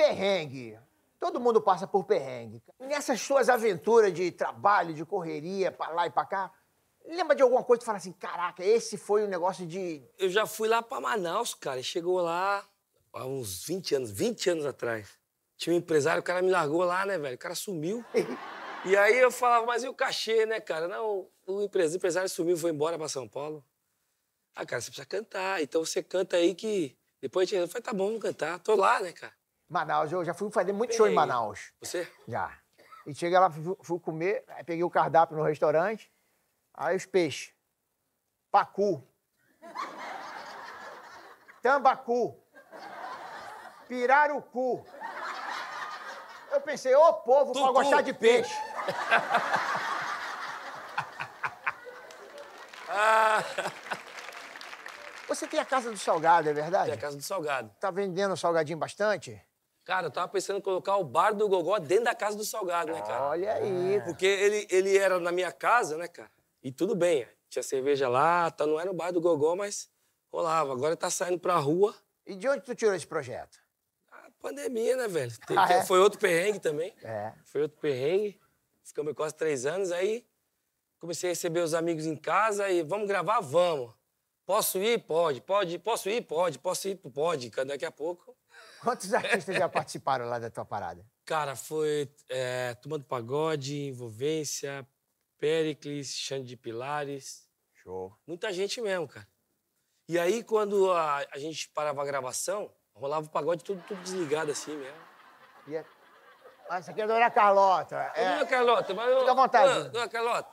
perrengue. Todo mundo passa por perrengue. Nessas suas aventuras de trabalho, de correria, pra lá e pra cá, lembra de alguma coisa que fala assim, caraca, esse foi um negócio de... Eu já fui lá pra Manaus, cara, chegou lá há uns 20 anos, 20 anos atrás. Tinha um empresário, o cara me largou lá, né, velho? O cara sumiu. e aí eu falava, mas e o cachê, né, cara? Não, o empresário sumiu, foi embora pra São Paulo. Ah, cara, você precisa cantar, então você canta aí que... Depois a gente falei, tá bom, vamos cantar. Tô lá, né, cara? Manaus, eu já fui fazer muito show em Manaus. Você? Já. E cheguei lá, fui, fui comer, peguei o cardápio no restaurante, aí os peixes. Pacu. Tambacu. Pirarucu. Eu pensei, ô oh, povo, vou pra gostar de peixe. Ah. Você tem a Casa do Salgado, é verdade? Tem a Casa do Salgado. Tá vendendo salgadinho bastante? Cara, eu tava pensando em colocar o bar do Gogó dentro da casa do Salgado, né, cara? Olha aí. É. Porque ele, ele era na minha casa, né, cara? E tudo bem, tinha cerveja lá, tá, não era o bar do Gogó, mas rolava. Agora tá saindo pra rua. E de onde tu tirou esse projeto? A ah, pandemia, né, velho? Tem, ah, é? Foi outro perrengue também. É. Foi outro perrengue. Ficamos quase três anos, aí comecei a receber os amigos em casa e vamos gravar? Vamos. Posso ir? Pode. Pode. Posso ir? Pode. Posso ir? Pode. Daqui a pouco Quantos artistas já participaram lá da tua parada? Cara, foi é, Tomando Pagode, Envolvência, Pericles, Xande de Pilares. Show. Muita gente mesmo, cara. E aí, quando a, a gente parava a gravação, rolava o pagode tudo, tudo desligado assim mesmo. E é... Ah, você quer Dona Carlota. É... Não é Carlota, mas... Eu... Fica à vontade. Carlota.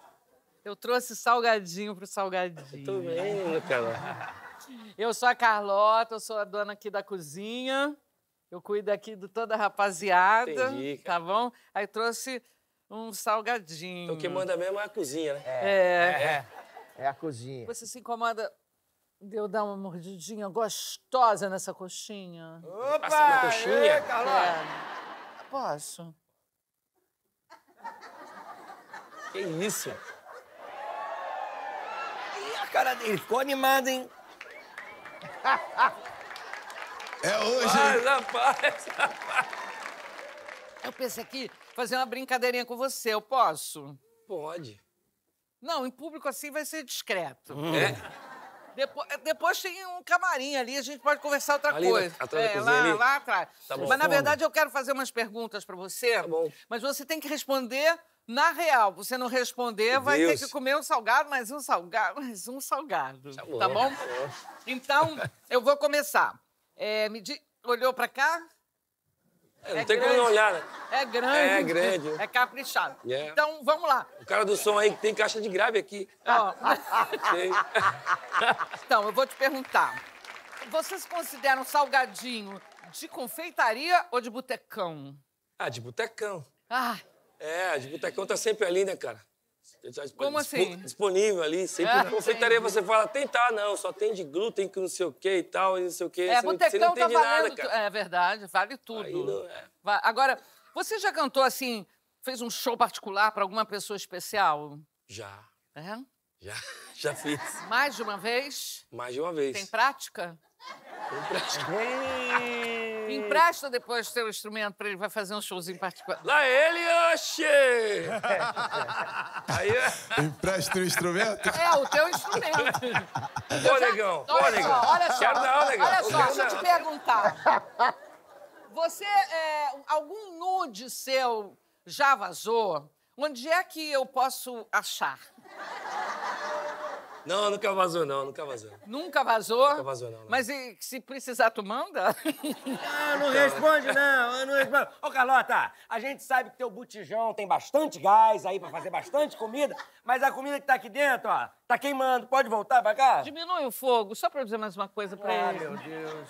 Eu trouxe salgadinho pro salgadinho. Eu também, Carlota. Eu sou a Carlota, eu sou a dona aqui da cozinha. Eu cuido aqui de toda a rapaziada. Entendi, Tá bom? Aí trouxe um salgadinho. Então, o que manda mesmo é a cozinha, né? É. É, é. é a cozinha. Você se incomoda de eu dar uma mordidinha gostosa nessa coxinha? Opa! Passa na coxinha? É, Carlota! É. Posso? Que isso? Ih, a cara dele ficou animada, hein? É hoje, rapaz, Rapaz, Eu pensei aqui fazer uma brincadeirinha com você, eu posso? Pode. Não, em público assim vai ser discreto. Hum. É? é? Depois, é, depois, tem um camarim ali, a gente pode conversar outra ali, coisa. Atrás é, lá, ali. lá atrás. Tá mas na verdade eu quero fazer umas perguntas para você. Tá bom. Mas você tem que responder na real, você não responder, vai Deus. ter que comer um salgado, mais um salgado, mais um salgado. Tá, tá bom? Então, eu vou começar. É, me di... Olhou pra cá? É, não é tem grande. como não olhar, né? É grande. É grande. É caprichado. Yeah. Então, vamos lá. O cara do som aí que tem caixa de grave aqui. Oh. então, eu vou te perguntar. Vocês consideram salgadinho de confeitaria ou de botecão? Ah, de botecão. Ah, é, a Gibutecão tá sempre ali, né, cara? Tá Como assim? Disponível ali, sempre. Ah, na confeitaria você fala, tem tá, ah, não, só tem de glúten que não sei o que e tal, e não sei o que. É, você botecão não, tá valendo. Nada, cara. É verdade, vale tudo. Não, é. Agora, você já cantou assim, fez um show particular para alguma pessoa especial? Já. É? Já, já fiz. Mais de uma vez? Mais de uma vez. Tem prática? Tem prática. Me empresta depois o seu instrumento para ele vai fazer um showzinho particular. Lá ele, achei Aí... É- empresta o instrumento? É, o teu instrumento. Ô, negão, ô, negão. Olha só, olha só, deixa eu te perguntar. Você, é, algum nude seu já vazou? Onde é que eu posso achar? Não, nunca vazou, não, nunca vazou. Nunca vazou? Nunca vazou, não. não. Mas e, se precisar, tu manda? Não, ah, não responde, não. Eu não respondo. Ô, Carlota, a gente sabe que teu botijão tem bastante gás aí pra fazer bastante comida, mas a comida que tá aqui dentro, ó, tá queimando. Pode voltar pra cá? Diminui o fogo, só pra dizer mais uma coisa pra ah, Ah, meu Deus.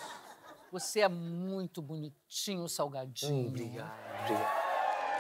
Você é muito bonitinho, salgadinho. obrigado. Obrigado.